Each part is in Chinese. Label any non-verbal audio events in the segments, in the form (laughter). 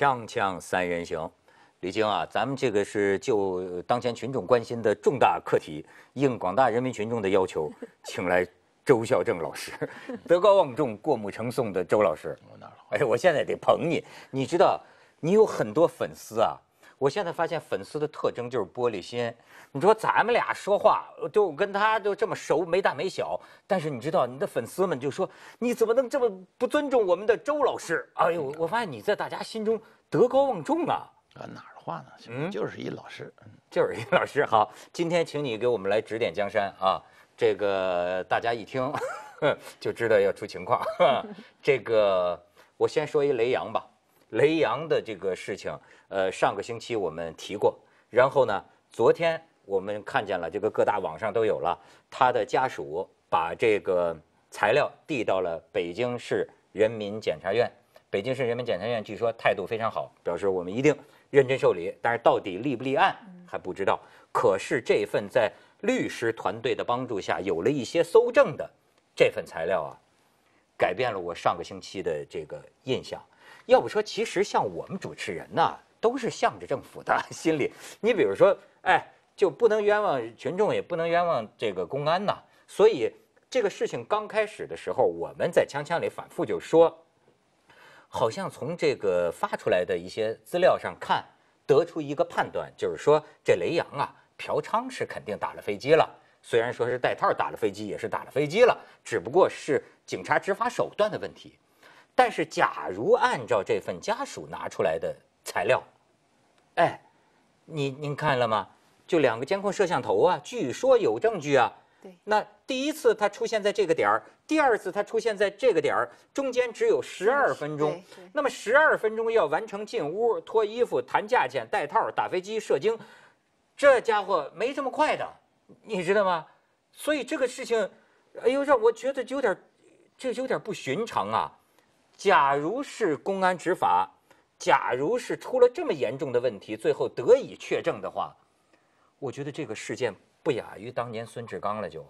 锵锵三人行，李晶啊，咱们这个是就当前群众关心的重大课题，应广大人民群众的要求，请来周孝正老师，(laughs) 德高望重、过目成诵的周老师。哎，我现在得捧你，你知道，你有很多粉丝啊。我现在发现粉丝的特征就是玻璃心。你说咱们俩说话，就跟他就这么熟，没大没小。但是你知道，你的粉丝们就说你怎么能这么不尊重我们的周老师？哎呦，我发现你在大家心中德高望重啊。啊，哪话呢？嗯，就是一老师，就是一老师。好，今天请你给我们来指点江山啊。这个大家一听 (laughs) 就知道要出情况。(laughs) 这个我先说一雷洋吧。雷洋的这个事情，呃，上个星期我们提过，然后呢，昨天我们看见了，这个各大网上都有了，他的家属把这个材料递到了北京市人民检察院，北京市人民检察院据说态度非常好，表示我们一定认真受理，但是到底立不立案还不知道。可是这份在律师团队的帮助下有了一些搜证的这份材料啊，改变了我上个星期的这个印象。要不说，其实像我们主持人呢，都是向着政府的 (laughs) 心理。你比如说，哎，就不能冤枉群众，也不能冤枉这个公安呐。所以，这个事情刚开始的时候，我们在枪枪里反复就说，好像从这个发出来的一些资料上看，得出一个判断，就是说这雷洋啊，嫖娼是肯定打了飞机了，虽然说是带套打了飞机，也是打了飞机了，只不过是警察执法手段的问题。但是，假如按照这份家属拿出来的材料，哎，你您看了吗？就两个监控摄像头啊，据说有证据啊。对。那第一次他出现在这个点儿，第二次他出现在这个点儿，中间只有十二分钟。那么十二分钟要完成进屋、脱衣服、谈价钱、戴套、打飞机、射精，这家伙没这么快的，你知道吗？所以这个事情，哎呦，让我觉得有点，这有点不寻常啊。假如是公安执法，假如是出了这么严重的问题，最后得以确证的话，我觉得这个事件不亚于当年孙志刚了。就，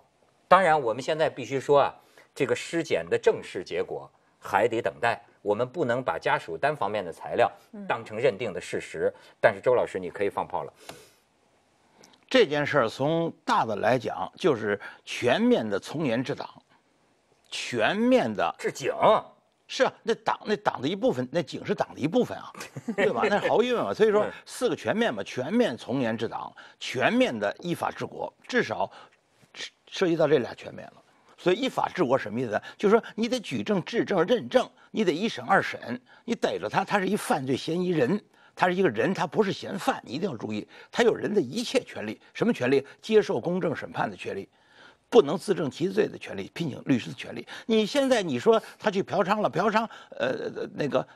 当然我们现在必须说啊，这个尸检的正式结果还得等待，我们不能把家属单方面的材料当成认定的事实。但是周老师，你可以放炮了。这件事儿从大的来讲，就是全面的从严治党，全面的治警。是啊，那党那党的一部分，那警是党的一部分啊，(laughs) 对吧？那是毫无疑问嘛。所以说四个全面嘛，全面从严治党，全面的依法治国，至少，涉及到这俩全面了。所以依法治国什么意思呢？就是说你得举证、质证、认证，你得一审、二审，你逮着他，他是一犯罪嫌疑人，他是一个人，他不是嫌犯，你一定要注意，他有人的一切权利，什么权利？接受公正审判的权利。不能自证其罪的权利，聘请律师的权利。你现在你说他去嫖娼了，嫖娼，呃，那个，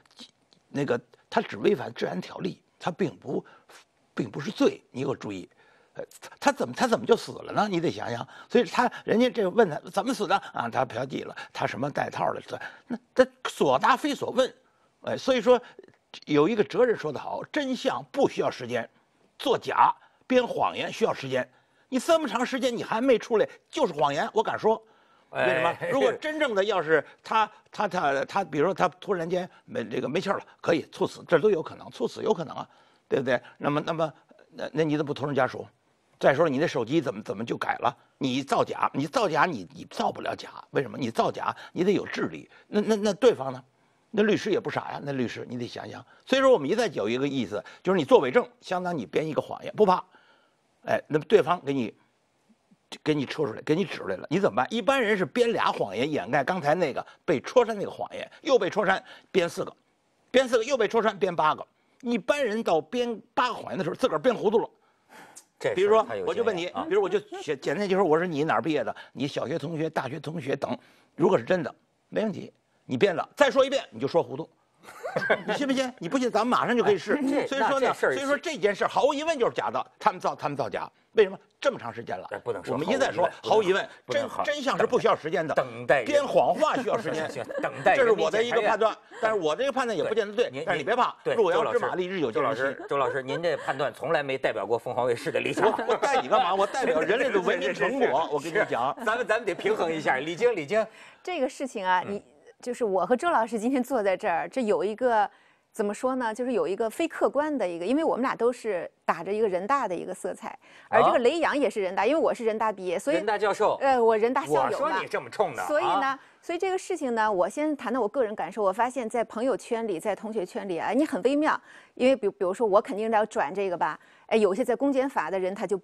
那个他只违反治安条例，他并不，并不是罪。你给我注意，呃，他怎么他怎么就死了呢？你得想想。所以他人家这问他怎么死的啊？他嫖妓了，他什么带套的？那他所答非所问，哎，所以说有一个哲人说得好，真相不需要时间，作假编谎言需要时间。你这么长时间你还没出来，就是谎言，我敢说。为什么？(laughs) 如果真正的要是他他他他，比如说他突然间没这个没气儿了，可以猝死，这都有可能。猝死有可能啊，对不对？那么那么那那你怎么不通知家属？再说了，你的手机怎么怎么就改了？你造假，你造假，你你造不了假，为什么？你造假，你得有智力。那那那对方呢？那律师也不傻呀。那律师你得想想。所以说我们一再有一个意思，就是你作伪证，相当于编一个谎言，不怕。哎，那么对方给你，给你戳出来，给你指出来了，你怎么办？一般人是编俩谎言掩盖刚才那个被戳穿那个谎言，又被戳穿，编四个，编四个又被戳穿，编八个。一般人到编八个谎言的时候，自个儿编糊涂了。比如说，我就问你，比如我就简简单就说，我说你哪儿毕业的？你小学同学、大学同学等，如果是真的，没问题。你编了，再说一遍，你就说糊涂。(laughs) 你信不信？你不信，咱们马上就可以试。所以说呢，所以说这件事毫无疑问就是假的，他们造，他们造假。为什么这么长时间了？不能说。我们一再说，毫无疑问，真真相是不需要时间的，等待编谎话需要时间，(laughs) 等待。这是我的一个判断，但是我这个判断也不见得对。但是你别怕，如果要这马力，日久见老师，周老师，您这判断从来没代表过凤凰卫视的理想。我我代你干嘛？我代表人类的文明成果。(laughs) 我跟你讲，咱们咱们得平衡一下，李晶，李晶，这个事情啊，你。就是我和周老师今天坐在这儿，这有一个怎么说呢？就是有一个非客观的一个，因为我们俩都是打着一个人大的一个色彩，而这个雷洋也是人大，因为我是人大毕业，所以人大教授，呃，我人大校友嘛。我说你这么冲的，所以呢，所以这个事情呢，我先谈谈我个人感受。我发现在朋友圈里，在同学圈里啊，你很微妙，因为比比如说我肯定要转这个吧，哎，有些在公检法的人他就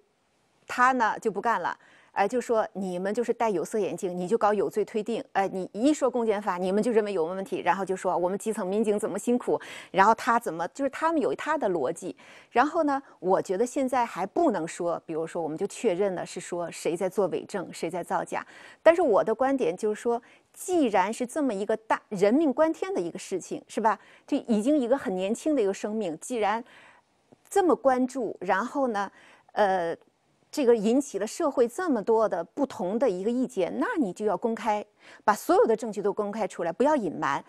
他呢就不干了。哎，就说你们就是戴有色眼镜，你就搞有罪推定。哎，你一说公检法，你们就认为有问问题，然后就说我们基层民警怎么辛苦，然后他怎么就是他们有他的逻辑。然后呢，我觉得现在还不能说，比如说我们就确认了是说谁在做伪证，谁在造假。但是我的观点就是说，既然是这么一个大人命关天的一个事情，是吧？这已经一个很年轻的一个生命，既然这么关注，然后呢，呃。这个引起了社会这么多的不同的一个意见，那你就要公开，把所有的证据都公开出来，不要隐瞒，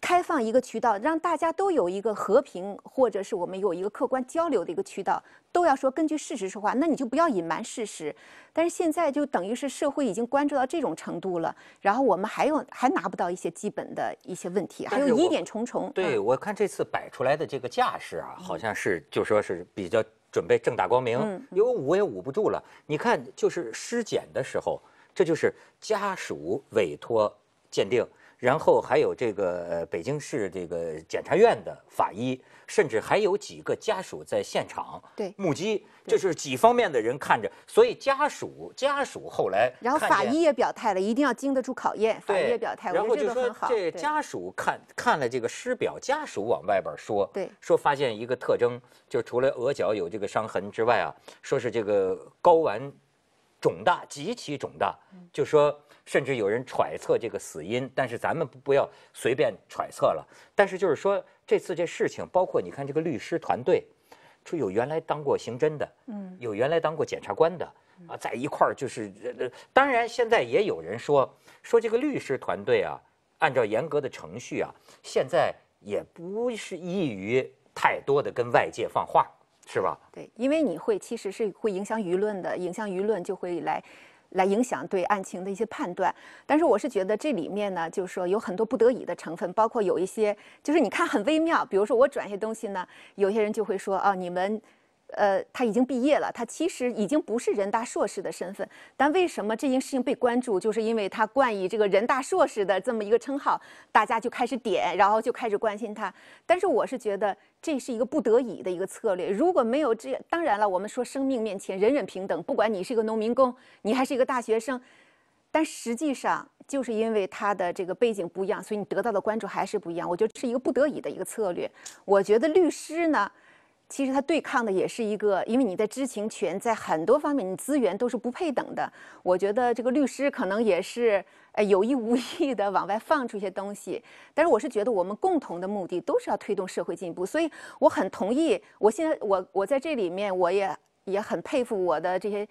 开放一个渠道，让大家都有一个和平或者是我们有一个客观交流的一个渠道，都要说根据事实说话，那你就不要隐瞒事实。但是现在就等于是社会已经关注到这种程度了，然后我们还有还拿不到一些基本的一些问题，还有疑点重重。对我看这次摆出来的这个架势啊，好像是就说是比较。准备正大光明，因为捂也捂不住了。你看，就是尸检的时候，这就是家属委托鉴定。然后还有这个北京市这个检察院的法医，甚至还有几个家属在现场对目击，这是几方面的人看着，所以家属家属后来然后法医也表态了，一定要经得住考验。法医也表态，我然后就说这家属看看了这个尸表，家属往外边说，对说发现一个特征，就除了额角有这个伤痕之外啊，说是这个睾丸肿大极其肿大，就说。甚至有人揣测这个死因，但是咱们不不要随便揣测了。但是就是说，这次这事情，包括你看这个律师团队，有原来当过刑侦的，嗯，有原来当过检察官的啊，在一块儿就是。当然，现在也有人说，说这个律师团队啊，按照严格的程序啊，现在也不是易于太多的跟外界放话，是吧？对，因为你会其实是会影响舆论的，影响舆论就会来。来影响对案情的一些判断，但是我是觉得这里面呢，就是说有很多不得已的成分，包括有一些，就是你看很微妙，比如说我转一些东西呢，有些人就会说啊，你们。呃，他已经毕业了，他其实已经不是人大硕士的身份。但为什么这件事情被关注，就是因为他冠以这个人大硕士的这么一个称号，大家就开始点，然后就开始关心他。但是我是觉得这是一个不得已的一个策略。如果没有这，当然了，我们说生命面前人人平等，不管你是一个农民工，你还是一个大学生，但实际上就是因为他的这个背景不一样，所以你得到的关注还是不一样。我觉得是一个不得已的一个策略。我觉得律师呢。其实他对抗的也是一个，因为你的知情权在很多方面，你资源都是不配等的。我觉得这个律师可能也是呃有意无意的往外放出一些东西，但是我是觉得我们共同的目的都是要推动社会进步，所以我很同意。我现在我我在这里面，我也也很佩服我的这些。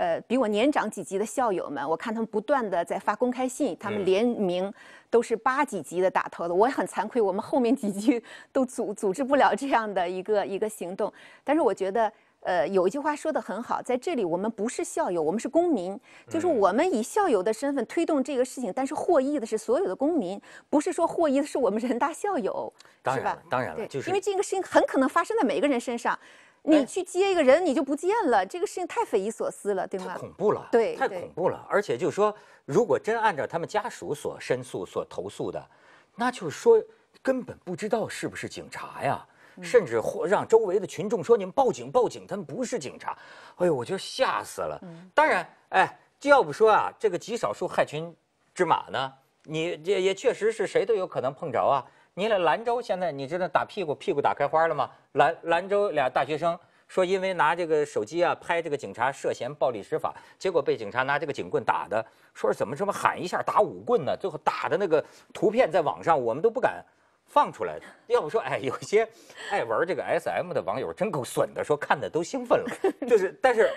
呃，比我年长几级的校友们，我看他们不断的在发公开信，他们联名，都是八几级的打头的。我很惭愧，我们后面几级都组 (laughs) 组织不了这样的一个一个行动。但是我觉得，呃，有一句话说的很好，在这里我们不是校友，我们是公民，就是我们以校友的身份推动这个事情，但是获益的是所有的公民，不是说获益的是我们人大校友，是吧？当然了，是因为这个事情很可能发生在每一个人身上。你去接一个人，你就不见了，这个事情太匪夷所思了，对吗？太恐怖了，对，太恐怖了。而且就是说，如果真按照他们家属所申诉、所投诉的，那就是说根本不知道是不是警察呀，甚至或让周围的群众说你们报警报警，他们不是警察，哎呦，我就吓死了。当然，哎，要不说啊，这个极少数害群之马呢，你这也确实是谁都有可能碰着啊。你俩兰州现在你知道打屁股屁股打开花了吗？兰兰州俩大学生说因为拿这个手机啊拍这个警察涉嫌暴力执法，结果被警察拿这个警棍打的，说是怎么这么喊一下打五棍呢？最后打的那个图片在网上我们都不敢放出来。要不说哎，有些爱玩这个 SM 的网友真够损的，说看的都兴奋了。就是，但是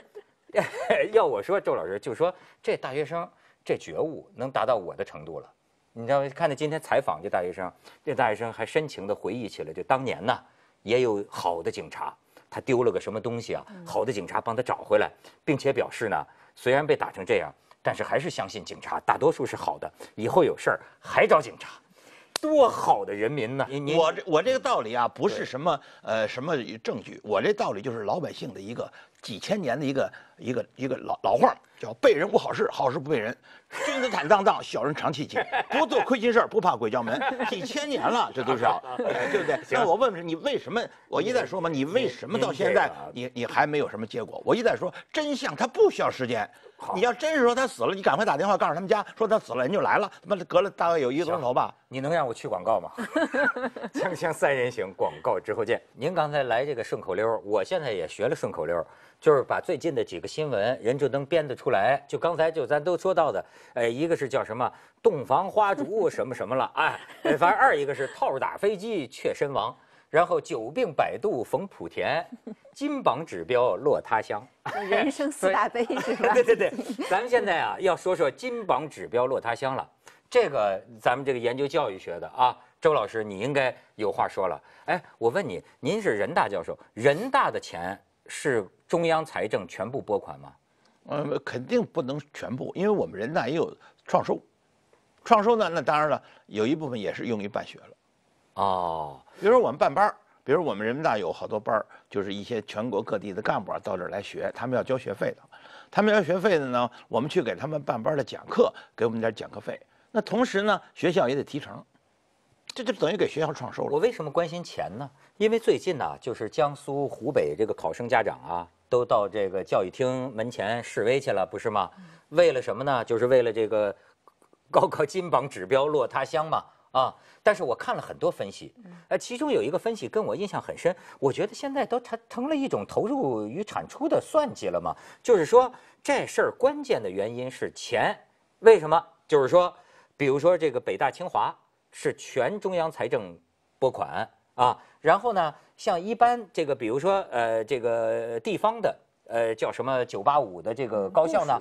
(laughs) 要我说，周老师就说这大学生这觉悟能达到我的程度了。你知道，看到今天采访这大学生，这大学生还深情地回忆起来，就当年呢，也有好的警察，他丢了个什么东西啊，好的警察帮他找回来，并且表示呢，虽然被打成这样，但是还是相信警察，大多数是好的，以后有事儿还找警察，多好的人民呢！我这我这个道理啊，不是什么呃什么证据，我这道理就是老百姓的一个。几千年的一个一个一个老老话儿，叫“被人无好事，好事不被人”。君子坦荡荡，小人长戚戚。不做亏心事儿，不怕鬼叫门。几千年了，这都是，(laughs) 对不对？那我问问你，为什么？我一再说嘛，你为什么到现在，你你还没有什么结果？我一再说，真相它不需要时间。你要真是说他死了，你赶快打电话告诉他们家，说他死了，人就来了。他妈隔了大概有一个钟头吧，你能让我去广告吗？锵锵三人行，广告之后见。您刚才来这个顺口溜，我现在也学了顺口溜，就是把最近的几个新闻人就能编得出来。就刚才就咱都说到的，哎，一个是叫什么洞房花烛什么什么了，哎，反正二一个是套着打飞机却身亡。然后久病百度逢莆田，(laughs) 金榜指标落他乡，人生四大悲是吧？(laughs) 对对对，咱们现在啊，要说说金榜指标落他乡了。这个咱们这个研究教育学的啊，周老师你应该有话说了。哎，我问你，您是人大教授，人大的钱是中央财政全部拨款吗？嗯，肯定不能全部，因为我们人大也有创收，创收呢，那当然了，有一部分也是用于办学了。哦。比如说我们办班比如说我们人民大有好多班就是一些全国各地的干部啊到这儿来学，他们要交学费的，他们要学费的呢，我们去给他们办班的讲课，给我们点讲课费，那同时呢，学校也得提成，这就等于给学校创收了。我为什么关心钱呢？因为最近呢，就是江苏、湖北这个考生家长啊，都到这个教育厅门前示威去了，不是吗？为了什么呢？就是为了这个高考金榜指标落他乡嘛。啊！但是我看了很多分析，呃，其中有一个分析跟我印象很深。我觉得现在都成成了一种投入与产出的算计了嘛。就是说，这事儿关键的原因是钱。为什么？就是说，比如说这个北大清华是全中央财政拨款啊，然后呢，像一般这个，比如说呃，这个地方的。呃，叫什么九八五的这个高校呢？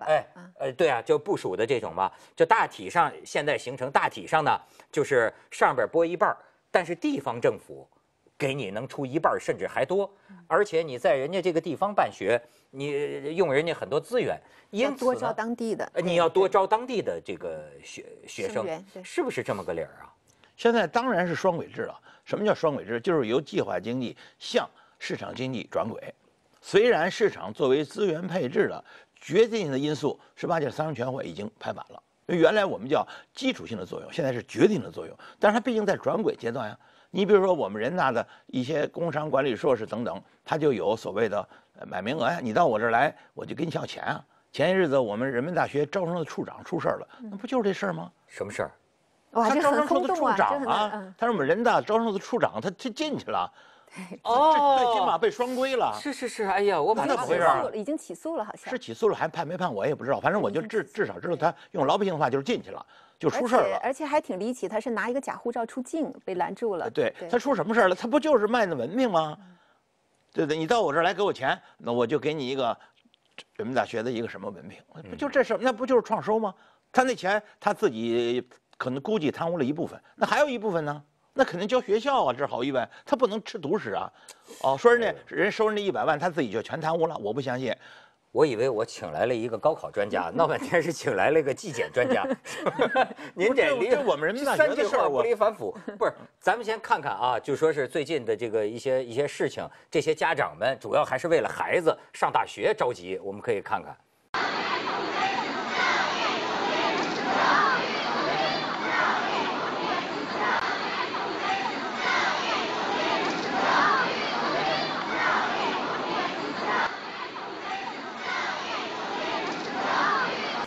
哎，呃，对啊，就部署的这种吧。就大体上，现在形成大体上呢，就是上边拨一半，但是地方政府给你能出一半，甚至还多。而且你在人家这个地方办学，你用人家很多资源，因此多招当地的。你要多招当地的这个学学生，是不是这么个理儿啊？现在当然是双轨制了。什么叫双轨制？就是由计划经济向市场经济转轨。虽然市场作为资源配置的决定性的因素，十八届三中全会已经拍板了。因为原来我们叫基础性的作用，现在是决定的作用。但是它毕竟在转轨阶段啊。你比如说我们人大的一些工商管理硕士等等，它就有所谓的买名额啊。你到我这儿来，我就给你要钱啊。前些日子我们人民大学招生的处长出事儿了，那不就是这事儿吗？什么事儿？他招生处的处长啊，他是我们人大招生的处长，他他进去了。(laughs) 哦，最起码被双规了。是是是，哎呀，我反正怎么回事已经起诉了，好像。是起诉了，还判没判我也不知道。反正我就至至少知道他用老百姓的话就是进去了，就出事儿了。而且还挺离奇，他是拿一个假护照出境被拦住了。对，他出什么事儿了？他不就是卖那文凭吗？对对，你到我这儿来给我钱，那我就给你一个人民大学的一个什么文凭？不就这么？那不就是创收吗？他那钱他自己可能估计贪污了一部分，那还有一部分呢？那肯定交学校啊，这好意外，他不能吃独食啊。哦，说人家人收人家一百万，他自己就全贪污了，我不相信。我以为我请来了一个高考专家，闹半天是请来了一个纪检专家。(laughs) 您这离我们人民，三事儿不离反腐。不是，咱们先看看啊，就说是最近的这个一些一些事情，这些家长们主要还是为了孩子上大学着急，我们可以看看。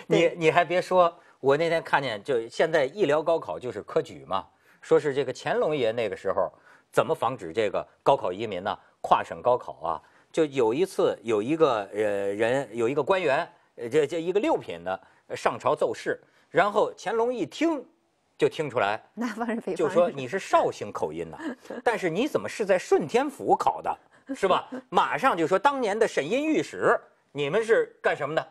你你还别说，我那天看见，就现在一聊高考就是科举嘛，说是这个乾隆爷那个时候怎么防止这个高考移民呢？跨省高考啊，就有一次有一个呃人有一个官员，这这一个六品的上朝奏事，然后乾隆一听就听出来，南方是北方，就说你是绍兴口音的，(laughs) 但是你怎么是在顺天府考的，是吧？马上就说当年的审音御史，你们是干什么的？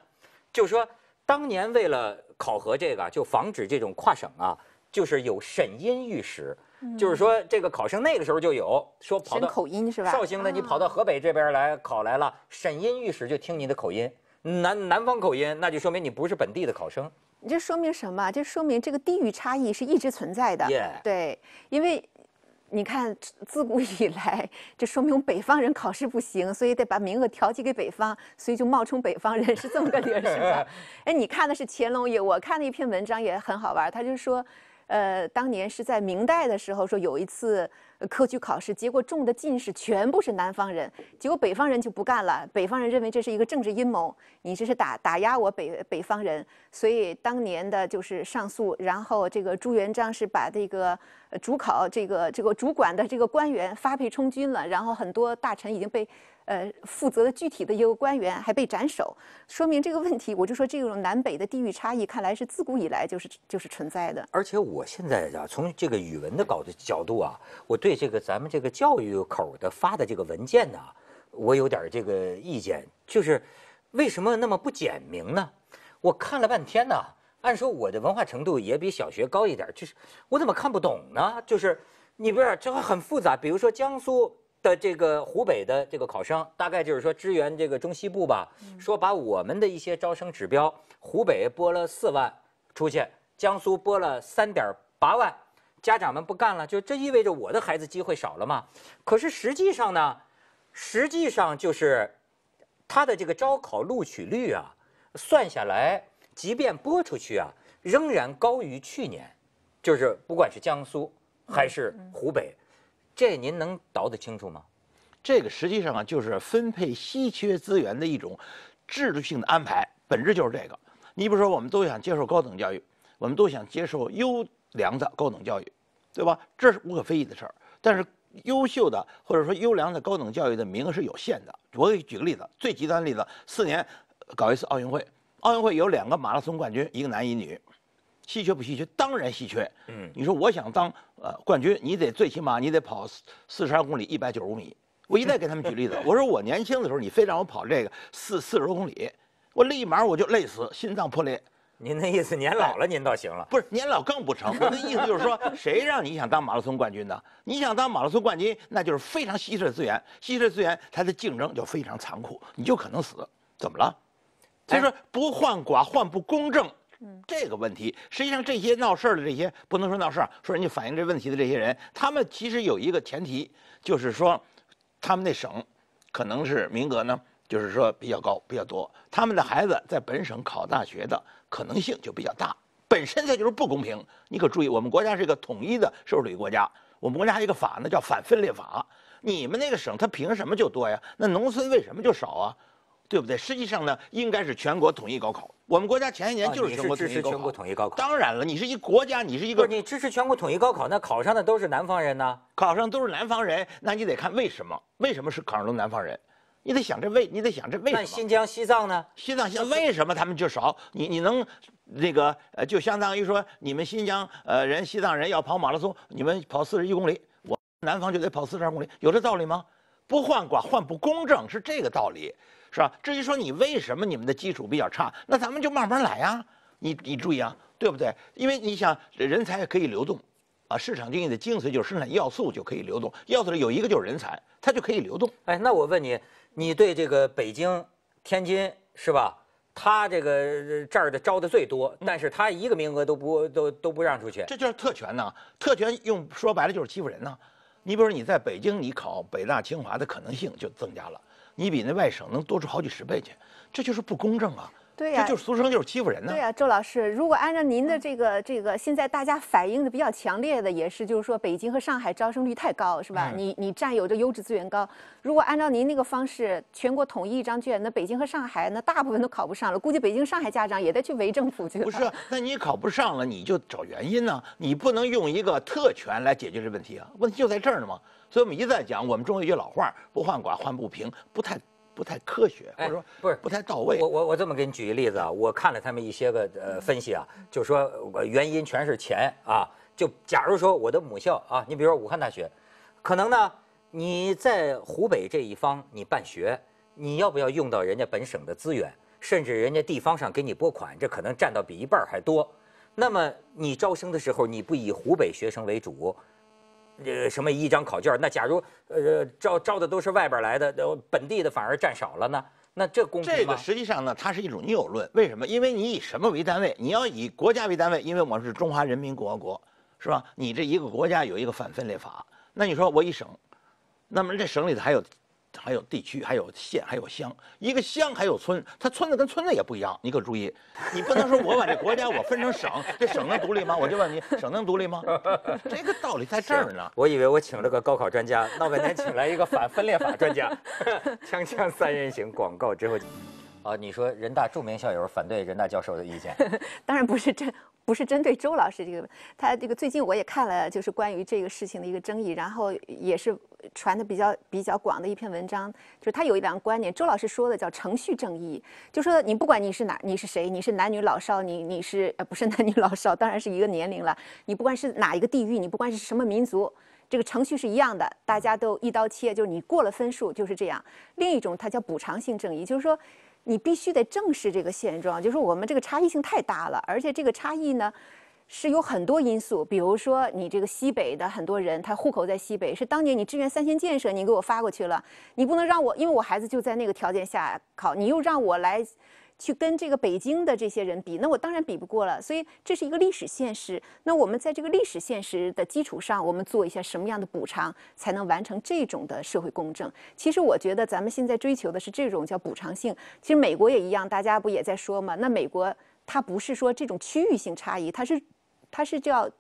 就说。当年为了考核这个，就防止这种跨省啊，就是有审音御史，就是说这个考生那个时候就有说跑到口音是吧？绍兴的你跑到河北这边来考来了，审音御史就听你的口音，南南方口音，那就说明你不是本地的考生。你这说明什么？这说明这个地域差异是一直存在的。对，因为。你看，自古以来，这说明北方人考试不行，所以得把名额调剂给北方，所以就冒充北方人是这么个理儿，是吧？(laughs) 哎，你看的是乾隆爷，我看了一篇文章也很好玩，他就说，呃，当年是在明代的时候，说有一次。科举考试结果中的进士全部是南方人，结果北方人就不干了。北方人认为这是一个政治阴谋，你这是打打压我北北方人。所以当年的就是上诉，然后这个朱元璋是把这个主考这个这个主管的这个官员发配充军了，然后很多大臣已经被呃负责的具体的一个官员还被斩首，说明这个问题，我就说这种南北的地域差异，看来是自古以来就是就是存在的。而且我现在啊，从这个语文的搞的角度啊，我。对这个咱们这个教育口的发的这个文件呢，我有点这个意见，就是为什么那么不简明呢？我看了半天呢，按说我的文化程度也比小学高一点，就是我怎么看不懂呢？就是你不是这还很复杂，比如说江苏的这个湖北的这个考生，大概就是说支援这个中西部吧，说把我们的一些招生指标，湖北拨了四万出去，江苏拨了三点八万。家长们不干了，就这意味着我的孩子机会少了嘛？可是实际上呢，实际上就是他的这个招考录取率啊，算下来，即便拨出去啊，仍然高于去年。就是不管是江苏还是湖北，这您能倒得清楚吗？这个实际上啊，就是分配稀缺资源的一种制度性的安排，本质就是这个。你比如说，我们都想接受高等教育，我们都想接受优。良的高等教育，对吧？这是无可非议的事儿。但是优秀的或者说优良的高等教育的名额是有限的。我给举个例子，最极端的例子，四年搞一次奥运会，奥运会有两个马拉松冠军，一个男一女，稀缺不稀缺？当然稀缺。嗯，你说我想当呃冠军，你得最起码你得跑四四十二公里一百九十五米。我一再给他们举例子，我说我年轻的时候，你非让我跑这个四四十多公里，我立马我就累死，心脏破裂。您的意思，年老了您倒行了，不是年老更不成。我那意思就是说，(laughs) 谁让你想当马拉松冠军呢？你想当马拉松冠军，那就是非常稀缺资源，稀缺资源它的竞争就非常残酷，你就可能死，怎么了？所以说不患寡患不公正，这个问题实际上这些闹事儿的这些不能说闹事儿说人家反映这问题的这些人，他们其实有一个前提，就是说，他们那省可能是名额呢。就是说比较高比较多，他们的孩子在本省考大学的可能性就比较大。本身它就是不公平。你可注意，我们国家是一个统一的社会主义国家。我们国家一个法，呢，叫反分裂法。你们那个省，它凭什么就多呀？那农村为什么就少啊？对不对？实际上呢，应该是全国统一高考。我们国家前一年就是全国统一高考。当然了，你是一国家，你是一个。你支持全国统一高考，那考上的都是南方人呢？考上都是南方人，那你得看为什么？为什么是考上都南方人？你得想这为，你得想这为什么？那新疆、西藏呢？西藏、西藏为什么他们就少？你你能，那个就相当于说，你们新疆呃人、西藏人要跑马拉松，你们跑四十一公里，我南方就得跑四十二公里，有这道理吗？不换寡换不公正，是这个道理，是吧？至于说你为什么你们的基础比较差，那咱们就慢慢来呀。你你注意啊，对不对？因为你想人才可以流动。啊，市场经济的精髓就是生产要素就可以流动，要素里有一个就是人才，它就可以流动。哎，那我问你，你对这个北京、天津是吧？它这个这儿的招的最多，但是它一个名额都不都都不让出去，这就是特权呐！特权用说白了就是欺负人呐。你比如你在北京，你考北大、清华的可能性就增加了，你比那外省能多出好几十倍去，这就是不公正啊。对呀，这就是俗称就是欺负人呢。对呀，周老师，如果按照您的这个这个，现在大家反映的比较强烈的也是，就是说北京和上海招生率太高，是吧？你你占有着优质资源高。如果按照您那个方式，全国统一一张卷，那北京和上海那大部分都考不上了。估计北京、上海家长也得去围政府去了。不是，那你考不上了，你就找原因呢？你不能用一个特权来解决这问题啊！问题就在这儿呢嘛。所以我们一再讲，我们中国一句老话，不患寡，患不平，不太。不太科学，我说不是不太到位。我我我这么给你举一个例子啊，我看了他们一些个呃分析啊，就说原因全是钱啊。就假如说我的母校啊，你比如说武汉大学，可能呢你在湖北这一方你办学，你要不要用到人家本省的资源，甚至人家地方上给你拨款，这可能占到比一半还多。那么你招生的时候，你不以湖北学生为主？这什么一张考卷？那假如呃招招的都是外边来的，本地的反而占少了呢？那这公这个实际上呢，它是一种你有论。为什么？因为你以什么为单位？你要以国家为单位，因为我是中华人民共和国，是吧？你这一个国家有一个反分裂法，那你说我一省，那么这省里头还有。还有地区，还有县，还有乡，一个乡还有村，它村子跟村子也不一样。你可注意，你不能说我把这国家我分成省，(laughs) 这省能独立吗？我就问你，省能独立吗？这个道理在这儿呢。(laughs) 我以为我请了个高考专家，闹半天请来一个反分裂法专家，(laughs) 锵锵三人行广告之后，啊，你说人大著名校友反对人大教授的意见，当然不是这。不是针对周老师这个，他这个最近我也看了，就是关于这个事情的一个争议，然后也是传的比较比较广的一篇文章，就是他有一两个观点。周老师说的叫程序正义，就说你不管你是哪，你是谁，你是男女老少，你你是呃不是男女老少，当然是一个年龄了，你不管是哪一个地域，你不管是什么民族，这个程序是一样的，大家都一刀切，就是你过了分数就是这样。另一种它叫补偿性正义，就是说。你必须得正视这个现状，就是我们这个差异性太大了，而且这个差异呢，是有很多因素。比如说，你这个西北的很多人，他户口在西北，是当年你支援三线建设，你给我发过去了，你不能让我，因为我孩子就在那个条件下考，你又让我来。去跟这个北京的这些人比，那我当然比不过了。所以这是一个历史现实。那我们在这个历史现实的基础上，我们做一下什么样的补偿，才能完成这种的社会公正？其实我觉得咱们现在追求的是这种叫补偿性。其实美国也一样，大家不也在说吗？那美国它不是说这种区域性差异，它是，它是叫。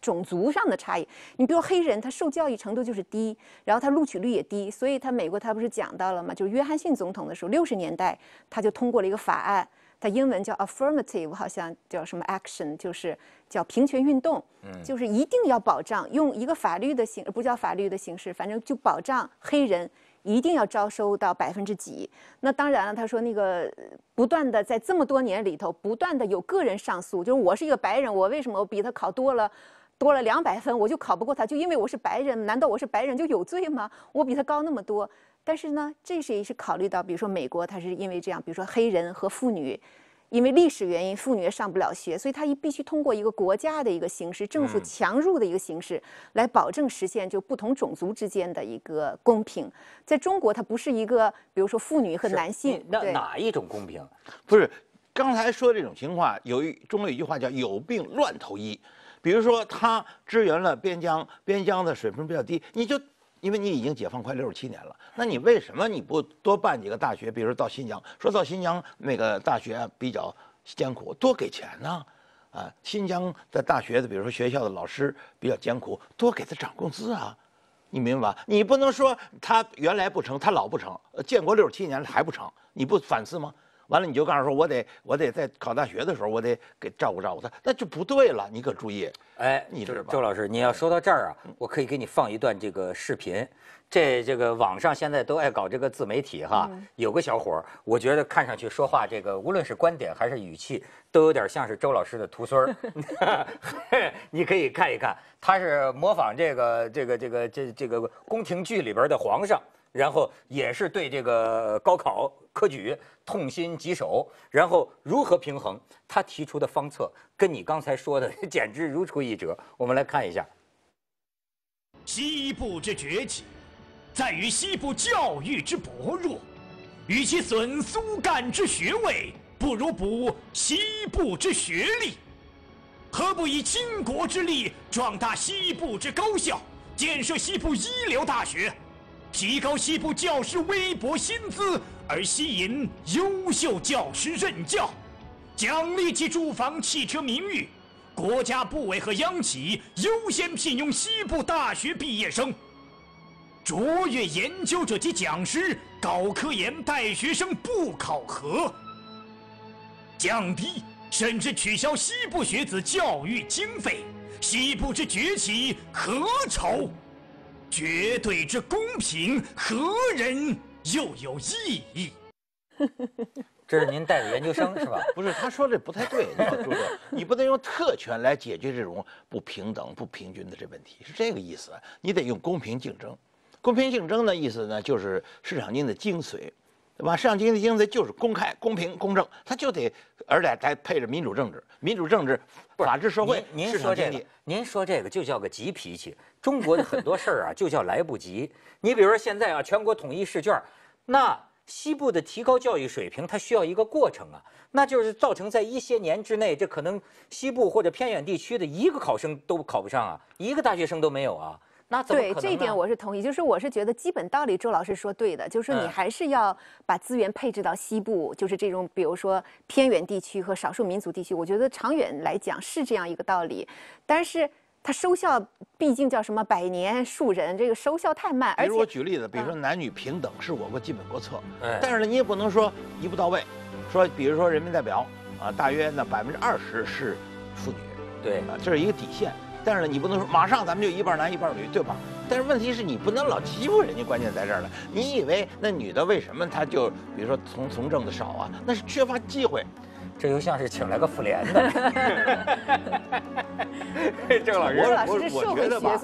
种族上的差异，你比如黑人，他受教育程度就是低，然后他录取率也低，所以他美国他不是讲到了吗？就是约翰逊总统的时候，六十年代他就通过了一个法案，他英文叫 affirmative，好像叫什么 action，就是叫平权运动，嗯，就是一定要保障，用一个法律的形，不叫法律的形式，反正就保障黑人一定要招收到百分之几。那当然了，他说那个不断的在这么多年里头，不断的有个人上诉，就是我是一个白人，我为什么我比他考多了？多了两百分，我就考不过他，就因为我是白人，难道我是白人就有罪吗？我比他高那么多，但是呢，这也是考虑到，比如说美国，他是因为这样，比如说黑人和妇女，因为历史原因，妇女上不了学，所以他必须通过一个国家的一个形式，政府强入的一个形式，来保证实现就不同种族之间的一个公平。在中国，它不是一个，比如说妇女和男性，那哪一种公平？不是刚才说这种情况，有一中国有一句话叫“有病乱投医”。比如说，他支援了边疆，边疆的水平比较低，你就因为你已经解放快六十七年了，那你为什么你不多办几个大学？比如到新疆，说到新疆那个大学比较艰苦，多给钱呢？啊，新疆的大学的，比如说学校的老师比较艰苦，多给他涨工资啊！你明白吧？你不能说他原来不成，他老不成，建国六十七年了还不成，你不反思吗？完了，你就告诉说，我得我得在考大学的时候，我得给照顾照顾他，那就不对了。你可注意，哎，你周老师，你要说到这儿啊，我可以给你放一段这个视频。这这个网上现在都爱搞这个自媒体哈，有个小伙儿，我觉得看上去说话这个，无论是观点还是语气，都有点像是周老师的徒孙儿。(laughs) (laughs) 你可以看一看，他是模仿这个这个这个这这个宫廷剧里边的皇上。然后也是对这个高考科举痛心疾首，然后如何平衡？他提出的方策跟你刚才说的 (laughs) 简直如出一辙。我们来看一下：西部之崛起，在于西部教育之薄弱。与其损苏干之学位，不如补西部之学历。何不以倾国之力壮大西部之高校，建设西部一流大学？提高西部教师微薄薪资，而吸引优秀教师任教；奖励及住房、汽车、名誉，国家部委和央企优先聘用西部大学毕业生；卓越研究者及讲师搞科研带学生不考核；降低甚至取消西部学子教育经费，西部之崛起何愁？绝对之公平，何人又有意义？(laughs) 这是您带的研究生是吧？(laughs) 不是，他说这不太对，注总，(laughs) 你不能用特权来解决这种不平等、不平均的这问题，是这个意思。你得用公平竞争，公平竞争的意思呢，就是市场经济的精髓。对吧？市场经济的精髓就是公开、公平、公正，它就得，而且还配着民主政治、民主政治、法治社会。您您说这，个，您说这个就叫个急脾气。中国的很多事儿啊，就叫来不及。你比如说现在啊，全国统一试卷，那西部的提高教育水平，它需要一个过程啊，那就是造成在一些年之内，这可能西部或者偏远地区的一个考生都考不上啊，一个大学生都没有啊。那对这一点我是同意，就是我是觉得基本道理周老师说对的，就是你还是要把资源配置到西部，就是这种比如说偏远地区和少数民族地区，我觉得长远来讲是这样一个道理，但是它收效毕竟叫什么百年树人，这个收效太慢。比如我举例子，比如说男女平等是我国基本国策，但是呢你也不能说一步到位，说比如说人民代表啊，大约呢百分之二十是妇女，对，啊，这是一个底线。但是呢，你不能说马上咱们就一半男一半女，对吧？但是问题是你不能老欺负人家，关键在这儿呢。你以为那女的为什么她就比如说从从政的少啊？那是缺乏机会，这就像是请来个妇联的。(laughs) (laughs) 郑老师，我我我觉得吧。